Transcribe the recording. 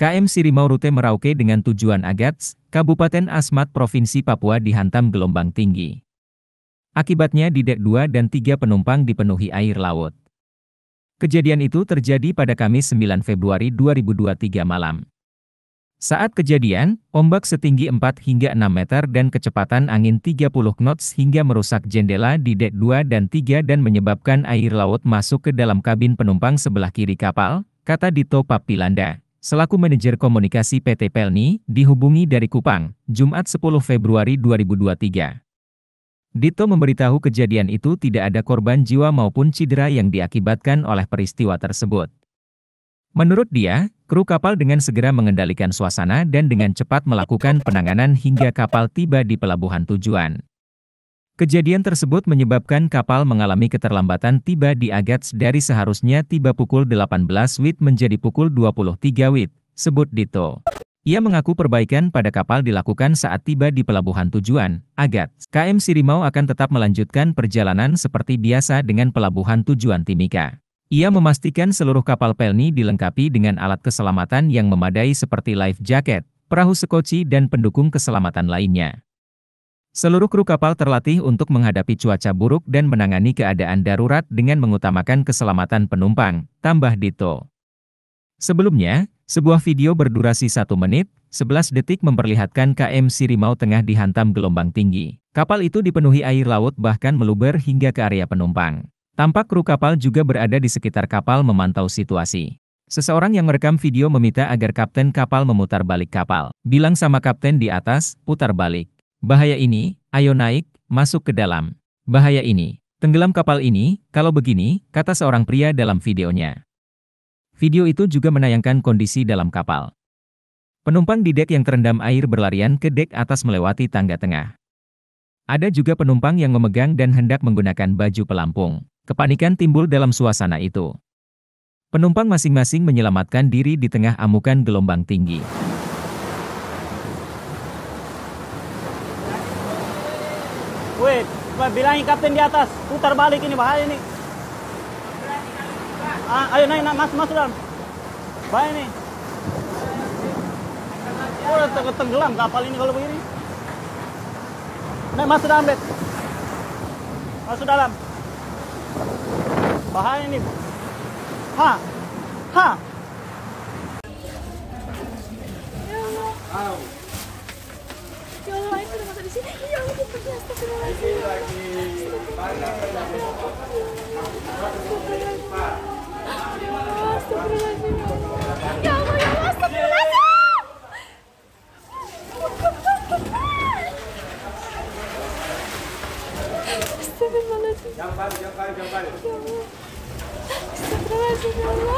KM Sirimau Rute Merauke dengan tujuan Agats, Kabupaten Asmat Provinsi Papua dihantam gelombang tinggi. Akibatnya di dek 2 dan 3 penumpang dipenuhi air laut. Kejadian itu terjadi pada Kamis 9 Februari 2023 malam. Saat kejadian, ombak setinggi 4 hingga 6 meter dan kecepatan angin 30 knots hingga merusak jendela di dek 2 dan 3 dan menyebabkan air laut masuk ke dalam kabin penumpang sebelah kiri kapal, kata Dito Papilanda. Selaku manajer komunikasi PT Pelni, dihubungi dari Kupang, Jumat 10 Februari 2023. Dito memberitahu kejadian itu tidak ada korban jiwa maupun cedera yang diakibatkan oleh peristiwa tersebut. Menurut dia, kru kapal dengan segera mengendalikan suasana dan dengan cepat melakukan penanganan hingga kapal tiba di pelabuhan tujuan. Kejadian tersebut menyebabkan kapal mengalami keterlambatan tiba di Agats dari seharusnya tiba pukul 18 WIT menjadi pukul 23 WIT, sebut Dito. Ia mengaku perbaikan pada kapal dilakukan saat tiba di pelabuhan tujuan, Agats. KM Sirimau akan tetap melanjutkan perjalanan seperti biasa dengan pelabuhan tujuan Timika. Ia memastikan seluruh kapal Pelni dilengkapi dengan alat keselamatan yang memadai seperti life jacket, perahu sekoci dan pendukung keselamatan lainnya. Seluruh kru kapal terlatih untuk menghadapi cuaca buruk dan menangani keadaan darurat dengan mengutamakan keselamatan penumpang, tambah Dito. Sebelumnya, sebuah video berdurasi 1 menit, 11 detik memperlihatkan KM Sirimau tengah dihantam gelombang tinggi. Kapal itu dipenuhi air laut bahkan meluber hingga ke area penumpang. Tampak kru kapal juga berada di sekitar kapal memantau situasi. Seseorang yang merekam video meminta agar kapten kapal memutar balik kapal. Bilang sama kapten di atas, putar balik. Bahaya ini, ayo naik, masuk ke dalam. Bahaya ini, tenggelam kapal ini, kalau begini, kata seorang pria dalam videonya. Video itu juga menayangkan kondisi dalam kapal. Penumpang di dek yang terendam air berlarian ke dek atas melewati tangga tengah. Ada juga penumpang yang memegang dan hendak menggunakan baju pelampung. Kepanikan timbul dalam suasana itu. Penumpang masing-masing menyelamatkan diri di tengah amukan gelombang tinggi. Wait, bilangin kapten di atas, putar balik ini bahaya ini. Ah, ayo naik, mas mas, masuk dalam. Bahaya ini. Oh, udah oh, tenggelam kapal ini kalau begini. Naik masuk dalam, Bet. Masuk dalam. Bahaya ini. Ha. Ha. Ya Allah, ya Allah, Jangan balik, jangan balik, jangan balik. Astagfirullahaladzim, ya Allah.